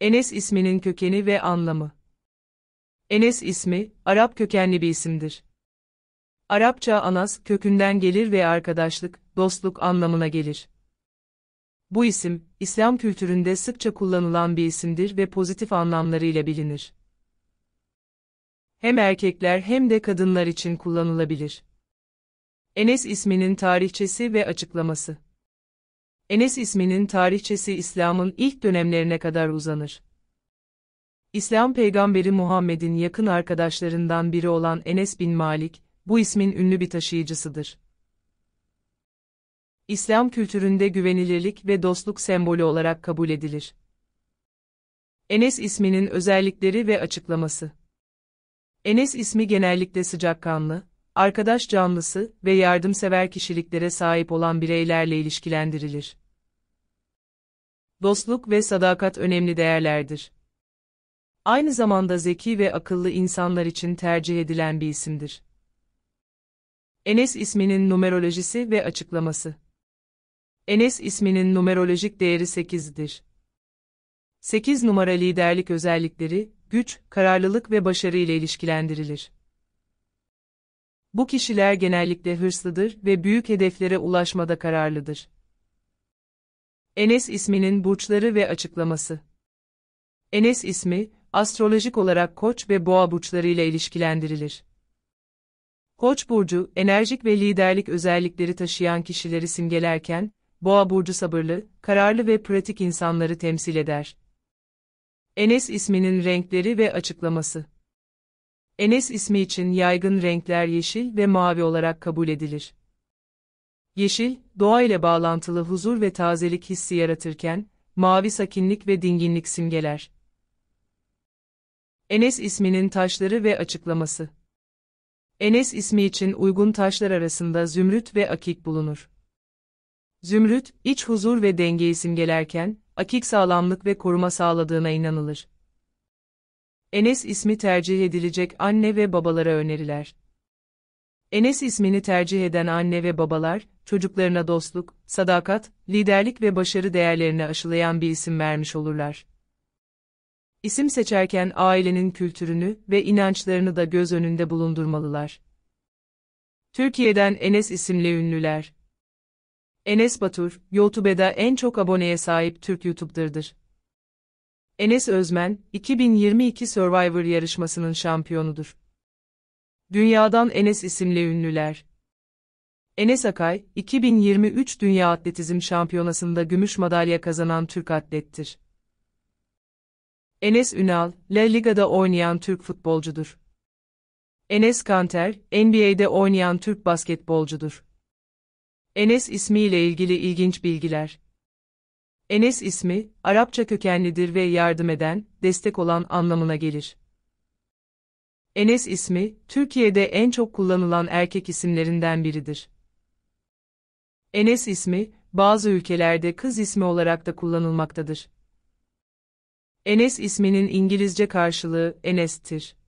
Enes isminin kökeni ve anlamı. Enes ismi, Arap kökenli bir isimdir. Arapça anas kökünden gelir ve arkadaşlık, dostluk anlamına gelir. Bu isim, İslam kültüründe sıkça kullanılan bir isimdir ve pozitif anlamlarıyla bilinir. Hem erkekler hem de kadınlar için kullanılabilir. Enes isminin tarihçesi ve açıklaması Enes isminin tarihçesi İslam'ın ilk dönemlerine kadar uzanır. İslam peygamberi Muhammed'in yakın arkadaşlarından biri olan Enes bin Malik, bu ismin ünlü bir taşıyıcısıdır. İslam kültüründe güvenilirlik ve dostluk sembolü olarak kabul edilir. Enes isminin özellikleri ve açıklaması Enes ismi genellikle sıcakkanlı, arkadaş canlısı ve yardımsever kişiliklere sahip olan bireylerle ilişkilendirilir. Dostluk ve sadakat önemli değerlerdir. Aynı zamanda zeki ve akıllı insanlar için tercih edilen bir isimdir. Enes isminin numerolojisi ve açıklaması Enes isminin numerolojik değeri 8'dir. 8 numara liderlik özellikleri, güç, kararlılık ve başarı ile ilişkilendirilir. Bu kişiler genellikle hırslıdır ve büyük hedeflere ulaşmada kararlıdır. Enes isminin burçları ve açıklaması Enes ismi, astrolojik olarak koç ve boğa burçları ile ilişkilendirilir. Koç burcu, enerjik ve liderlik özellikleri taşıyan kişileri simgelerken, boğa burcu sabırlı, kararlı ve pratik insanları temsil eder. Enes isminin renkleri ve açıklaması Enes ismi için yaygın renkler yeşil ve mavi olarak kabul edilir. Yeşil, doğa ile bağlantılı huzur ve tazelik hissi yaratırken, mavi sakinlik ve dinginlik simgeler. Enes isminin taşları ve açıklaması Enes ismi için uygun taşlar arasında zümrüt ve akik bulunur. Zümrüt, iç huzur ve dengeyi simgelerken, akik sağlamlık ve koruma sağladığına inanılır. Enes ismi tercih edilecek anne ve babalara öneriler. Enes ismini tercih eden anne ve babalar, çocuklarına dostluk, sadakat, liderlik ve başarı değerlerini aşılayan bir isim vermiş olurlar. İsim seçerken ailenin kültürünü ve inançlarını da göz önünde bulundurmalılar. Türkiye'den Enes isimli ünlüler. Enes Batur, YouTube'da en çok aboneye sahip Türk YouTuber'dır. Enes Özmen, 2022 Survivor yarışmasının şampiyonudur. Dünyadan Enes isimli ünlüler. Enes Akay, 2023 Dünya Atletizm Şampiyonası'nda gümüş madalya kazanan Türk atlettir. Enes Ünal, La Liga'da oynayan Türk futbolcudur. Enes Kanter, NBA'de oynayan Türk basketbolcudur. Enes ismiyle ilgili ilginç bilgiler. Enes ismi, Arapça kökenlidir ve yardım eden, destek olan anlamına gelir. Enes ismi, Türkiye'de en çok kullanılan erkek isimlerinden biridir. Enes ismi, bazı ülkelerde kız ismi olarak da kullanılmaktadır. Enes isminin İngilizce karşılığı Enes'tir.